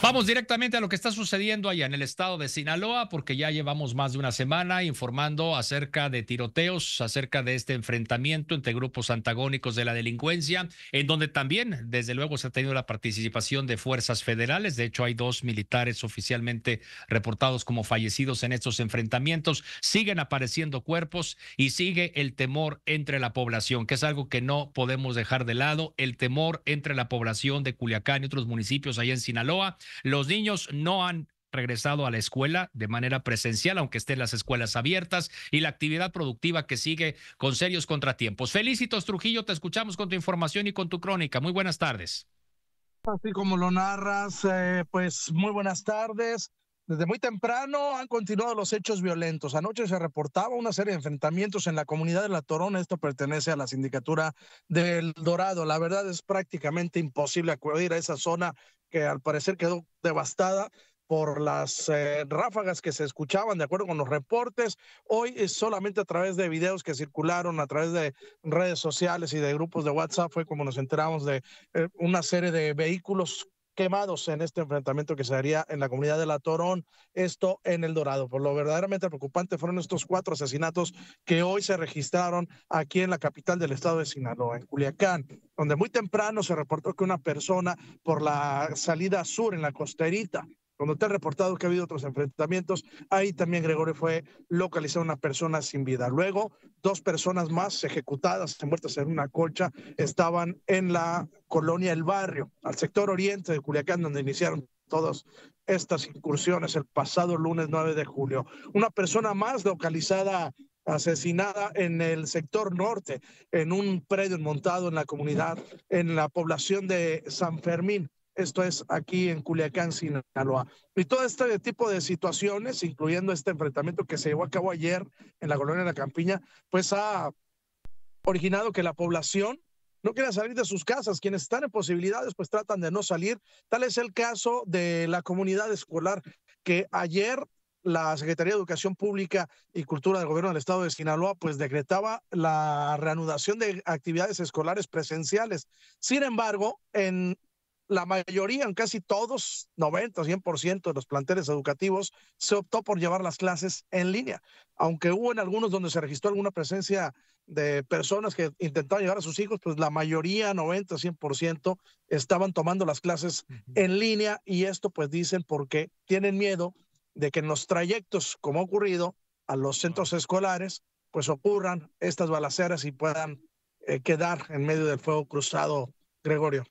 Vamos directamente a lo que está sucediendo allá en el estado de Sinaloa, porque ya llevamos más de una semana informando acerca de tiroteos, acerca de este enfrentamiento entre grupos antagónicos de la delincuencia, en donde también, desde luego, se ha tenido la participación de fuerzas federales. De hecho, hay dos militares oficialmente reportados como fallecidos en estos enfrentamientos. Siguen apareciendo cuerpos y sigue el temor entre la población, que es algo que no podemos dejar de lado, el temor entre la población de Culiacán y otros municipios allá en Sinaloa los niños no han regresado a la escuela de manera presencial, aunque estén las escuelas abiertas y la actividad productiva que sigue con serios contratiempos. Felicitos, Trujillo, te escuchamos con tu información y con tu crónica. Muy buenas tardes. Así como lo narras, eh, pues muy buenas tardes. Desde muy temprano han continuado los hechos violentos. Anoche se reportaba una serie de enfrentamientos en la comunidad de La Torona. Esto pertenece a la sindicatura del Dorado. La verdad es prácticamente imposible acudir a esa zona que al parecer quedó devastada por las eh, ráfagas que se escuchaban, de acuerdo con los reportes. Hoy solamente a través de videos que circularon, a través de redes sociales y de grupos de WhatsApp, fue como nos enteramos de eh, una serie de vehículos quemados en este enfrentamiento que se haría en la comunidad de La Torón, esto en El Dorado. Por lo verdaderamente preocupante fueron estos cuatro asesinatos que hoy se registraron aquí en la capital del estado de Sinaloa, en Culiacán, donde muy temprano se reportó que una persona por la salida sur en la costerita cuando te reportado que ha habido otros enfrentamientos, ahí también Gregorio fue localizado una persona sin vida. Luego, dos personas más ejecutadas, muertas en una colcha, estaban en la colonia El Barrio, al sector oriente de Culiacán, donde iniciaron todas estas incursiones el pasado lunes 9 de julio. Una persona más localizada asesinada en el sector norte, en un predio montado en la comunidad, en la población de San Fermín. Esto es aquí en Culiacán, Sinaloa. Y todo este tipo de situaciones, incluyendo este enfrentamiento que se llevó a cabo ayer en la colonia de la Campiña, pues ha originado que la población no quiera salir de sus casas. Quienes están en posibilidades, pues tratan de no salir. Tal es el caso de la comunidad escolar, que ayer la Secretaría de Educación Pública y Cultura del Gobierno del Estado de Sinaloa, pues decretaba la reanudación de actividades escolares presenciales. Sin embargo, en la mayoría, en casi todos, 90, 100% de los planteles educativos, se optó por llevar las clases en línea. Aunque hubo en algunos donde se registró alguna presencia de personas que intentaban llevar a sus hijos, pues la mayoría, 90, 100%, estaban tomando las clases en línea y esto pues dicen porque tienen miedo de que en los trayectos, como ha ocurrido a los centros escolares, pues ocurran estas balaceras y puedan eh, quedar en medio del fuego cruzado, Gregorio.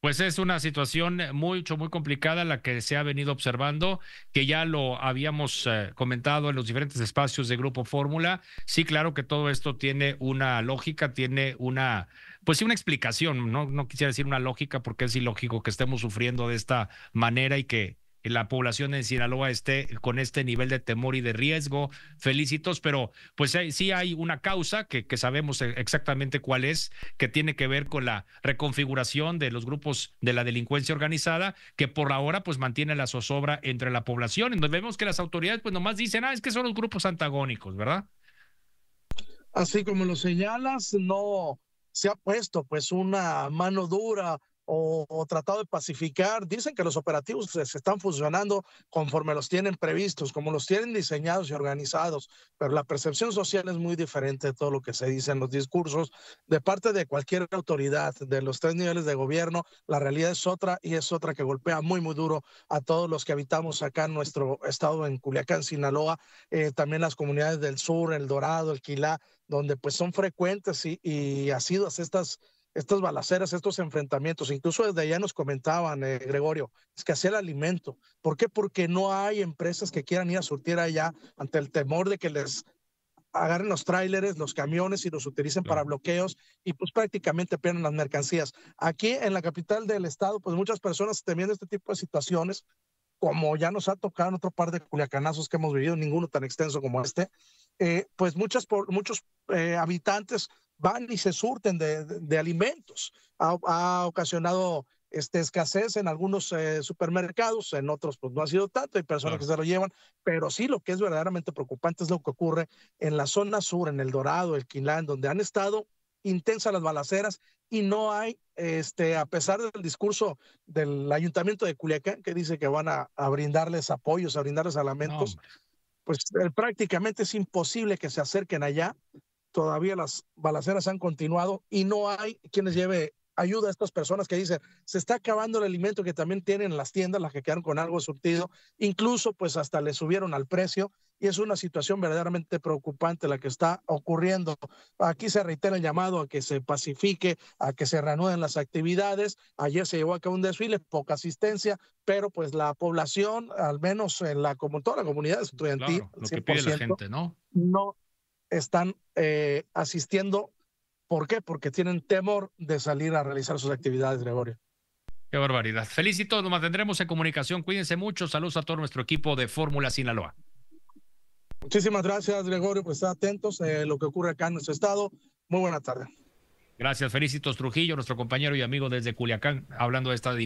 Pues es una situación mucho, muy complicada la que se ha venido observando, que ya lo habíamos eh, comentado en los diferentes espacios de Grupo Fórmula. Sí, claro que todo esto tiene una lógica, tiene una, pues sí, una explicación, ¿no? no quisiera decir una lógica porque es ilógico que estemos sufriendo de esta manera y que la población en Sinaloa esté con este nivel de temor y de riesgo. Felicitos, pero pues sí hay una causa que, que, sabemos e-, exactamente cuál es, que tiene que ver con la reconfiguración de los grupos de la delincuencia organizada, que por ahora pues mantiene la zozobra entre la población. Entonces vemos que las autoridades pues nomás dicen, ah, es que son los grupos antagónicos, ¿verdad? Así como lo señalas, no se ha puesto pues una mano dura o, tratado de pacificar. Dicen que los operativos se, están funcionando conforme los tienen previstos, como los tienen diseñados y organizados, pero la percepción social es muy diferente de todo lo que se dice en los discursos de parte de cualquier autoridad, de los tres niveles de gobierno. La realidad es otra y es otra que golpea muy, muy duro a todos los que habitamos acá en nuestro estado, en Culiacán, Sinaloa, eh, también las comunidades del sur, El Dorado, El Quilá, donde pues son frecuentes y, y asiduas estas estas balaceras, estos enfrentamientos. Incluso desde allá nos comentaban, eh, es Gregorio, escasea el alimento. ¿Por qué? Porque no hay empresas que quieran ir a surtir allá ante el temor de que les agarren los tráileres, los camiones y los utilicen para bloqueos y pues prácticamente pierden las mercancías. Aquí en la capital del estado, pues muchas personas temiendo este tipo de situaciones, como ya nos ha tocado en otro par de culiacanazos que hemos vivido, ninguno tan extenso como este, eh, pues muchas, por, muchos eh, habitantes van y se surten de, de, alimentos. Ha, ha, ocasionado este, escasez en algunos eh, supermercados, en otros pues no ha sido tanto, hay personas que se lo llevan, pero sí lo que es verdaderamente preocupante es lo que ocurre en la zona sur, en El Dorado, el Quilán, donde han estado intensas las balaceras y no hay, este, a pesar del discurso del ayuntamiento de Culiacán que dice que van a, brindarles apoyos, a brindarles alimentos pues eh, prácticamente es imposible que se acerquen allá todavía las balaceras han continuado y no hay quienes lleve ayuda a estas personas que dicen, se está acabando el alimento que también tienen las tiendas, las que quedaron con algo surtido, incluso pues hasta le subieron al precio y es una situación verdaderamente preocupante la que está ocurriendo. Aquí se reitera el llamado a que se pacifique, a que se reanuden las actividades. Ayer se llevó a cabo un desfile, poca asistencia, pero pues la población, al menos en la, como toda la comunidad estudiantil, lo que pide la gente, ¿no? No, están eh, asistiendo. ¿Por qué? Porque tienen temor de salir a realizar sus actividades, Gregorio. Qué barbaridad. Felicito, nos mantendremos en comunicación. Cuídense mucho. Saludos a todo nuestro equipo de Fórmula Sinaloa. Muchísimas gracias, Gregorio, por pues, estar atentos a eh, lo que ocurre acá en nuestro estado. Muy buena tarde. Gracias, Felicitos Trujillo, nuestro compañero y amigo desde Culiacán, hablando de esta